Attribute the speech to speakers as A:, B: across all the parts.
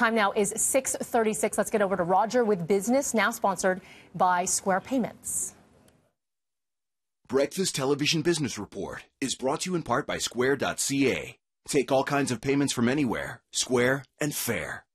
A: Time now is 636. Let's get over to Roger with business, now sponsored by Square Payments.
B: Breakfast Television Business Report is brought to you in part by Square.ca. Take all kinds of payments from anywhere, Square and Fair.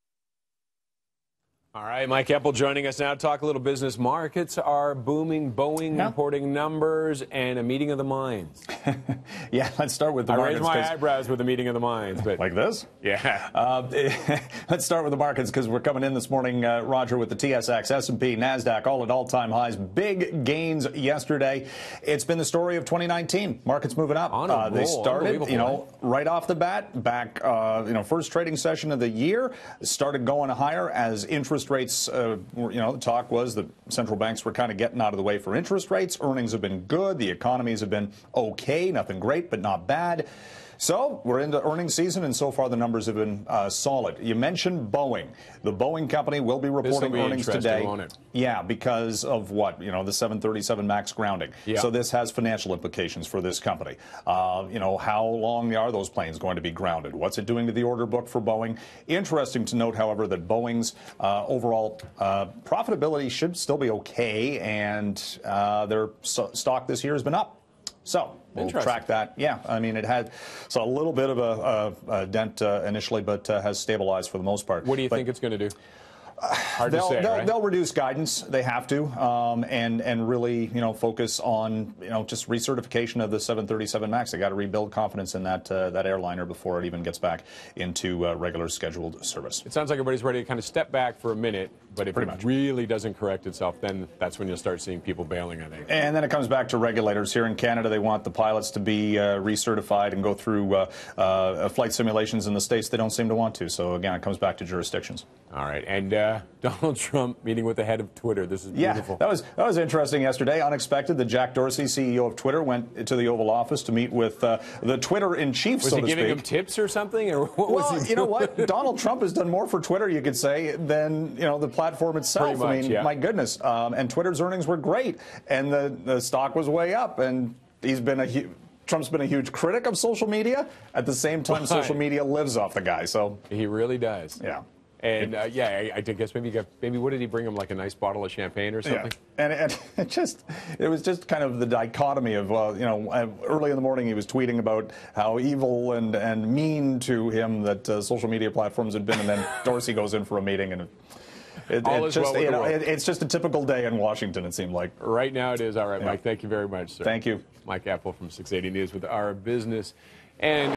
B: All right, Mike Eppel joining us now to talk a little business. Markets are booming, Boeing yeah. reporting numbers, and a meeting of the minds.
A: yeah, let's start with the I markets. I my
B: eyebrows with a meeting of the minds. But, like this? Yeah. Uh, let's
A: start with the markets because we're coming in this morning, uh, Roger, with the TSX, S&P, NASDAQ, all at all-time highs. Big gains yesterday. It's been the story of 2019. Markets moving up. On a uh, roll. They started, you know, right off the bat, back, uh, you know, first trading session of the year, started going higher as interest interest rates, uh, you know, the talk was that central banks were kind of getting out of the way for interest rates. Earnings have been good. The economies have been okay. Nothing great, but not bad. So we're into earnings season, and so far the numbers have been uh, solid. You mentioned Boeing. The Boeing company will be reporting will be earnings today. Yeah, because of what you know, the 737 Max grounding. Yeah. So this has financial implications for this company. Uh, you know, how long are those planes going to be grounded? What's it doing to the order book for Boeing? Interesting to note, however, that Boeing's uh, overall uh, profitability should still be okay, and uh, their so stock this year has been up. So we'll track that. Yeah, I mean, it had so a little bit of a, a, a dent uh, initially, but uh, has stabilized for the most part.
B: What do you but, think it's going to do? Hard
A: they'll, say, they'll, right? they'll, reduce guidance. They have to, um, and and really, you know, focus on you know just recertification of the 737 Max. They got to rebuild confidence in that uh, that airliner before it even gets back into uh, regular scheduled service. It
B: sounds like everybody's ready to kind of step back for a minute but if Pretty it much. really doesn't correct itself, then that's when you'll start seeing people bailing, on it.
A: And then it comes back to regulators. Here in Canada, they want the pilots to be uh, recertified and go through uh, uh, flight simulations in the States. They don't seem to want to. So, again, it comes back to jurisdictions. All right. And uh, Donald Trump meeting with the head of Twitter. This is beautiful. Yeah, that was, that was interesting yesterday. Unexpected The Jack Dorsey, CEO of Twitter, went to the Oval Office to meet with uh, the Twitter in chief, was so he giving speak. him
B: tips or something? Or what well, was he you know what?
A: Donald Trump has done more for Twitter, you could say, than, you know, the platform platform itself. Much, I mean, yeah. my goodness. Um, and Twitter's earnings were great, and the, the stock was way up. And he's been a hu- Trump's been a huge critic of social media.
B: At the same time, right. social media lives off the guy. So he really does. Yeah. And uh, yeah, I, I, guess maybe maybe what did he bring him like a nice bottle of champagne or something?
A: Yeah. And, and it just it was just kind of the dichotomy of uh, you know uh, early in the morning he was tweeting about how evil and and mean to him that uh, social media platforms had been, and then Dorsey
B: goes in for a meeting and. It, all it is just, well you know, it,
A: it's just a typical day in Washington, it seemed like.
B: Right now it is. All right, yeah. Mike, thank you very much, sir. Thank you. Mike Apple from 680 News with our business. And